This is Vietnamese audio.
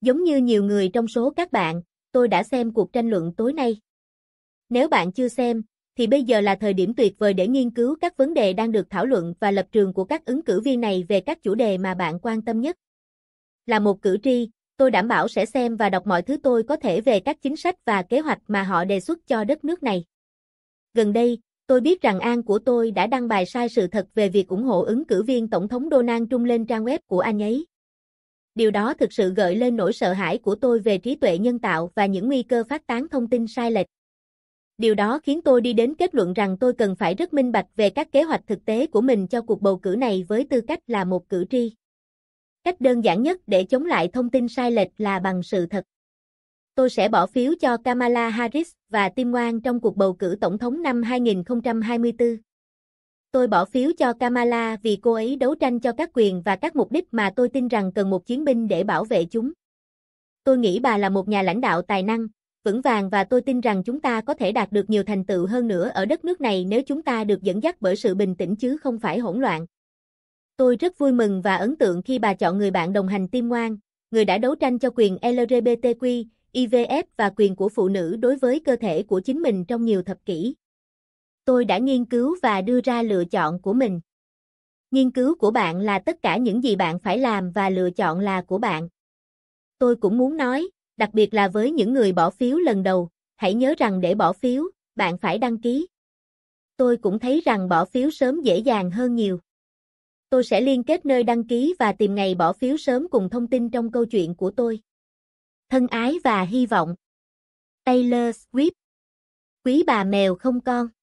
Giống như nhiều người trong số các bạn, tôi đã xem cuộc tranh luận tối nay. Nếu bạn chưa xem, thì bây giờ là thời điểm tuyệt vời để nghiên cứu các vấn đề đang được thảo luận và lập trường của các ứng cử viên này về các chủ đề mà bạn quan tâm nhất. Là một cử tri, tôi đảm bảo sẽ xem và đọc mọi thứ tôi có thể về các chính sách và kế hoạch mà họ đề xuất cho đất nước này. Gần đây, tôi biết rằng An của tôi đã đăng bài sai sự thật về việc ủng hộ ứng cử viên Tổng thống Donald Trump lên trang web của anh ấy điều đó thực sự gợi lên nỗi sợ hãi của tôi về trí tuệ nhân tạo và những nguy cơ phát tán thông tin sai lệch. Điều đó khiến tôi đi đến kết luận rằng tôi cần phải rất minh bạch về các kế hoạch thực tế của mình cho cuộc bầu cử này với tư cách là một cử tri. Cách đơn giản nhất để chống lại thông tin sai lệch là bằng sự thật. Tôi sẽ bỏ phiếu cho Kamala Harris và Tim Ngoan trong cuộc bầu cử tổng thống năm 2024. Tôi bỏ phiếu cho Kamala vì cô ấy đấu tranh cho các quyền và các mục đích mà tôi tin rằng cần một chiến binh để bảo vệ chúng. Tôi nghĩ bà là một nhà lãnh đạo tài năng, vững vàng và tôi tin rằng chúng ta có thể đạt được nhiều thành tựu hơn nữa ở đất nước này nếu chúng ta được dẫn dắt bởi sự bình tĩnh chứ không phải hỗn loạn. Tôi rất vui mừng và ấn tượng khi bà chọn người bạn đồng hành tiêm ngoan, người đã đấu tranh cho quyền LGBTQ, IVF và quyền của phụ nữ đối với cơ thể của chính mình trong nhiều thập kỷ tôi đã nghiên cứu và đưa ra lựa chọn của mình. Nghiên cứu của bạn là tất cả những gì bạn phải làm và lựa chọn là của bạn. Tôi cũng muốn nói, đặc biệt là với những người bỏ phiếu lần đầu, hãy nhớ rằng để bỏ phiếu, bạn phải đăng ký. Tôi cũng thấy rằng bỏ phiếu sớm dễ dàng hơn nhiều. Tôi sẽ liên kết nơi đăng ký và tìm ngày bỏ phiếu sớm cùng thông tin trong câu chuyện của tôi. Thân ái và hy vọng. Taylor Swift. Quý bà mèo không con.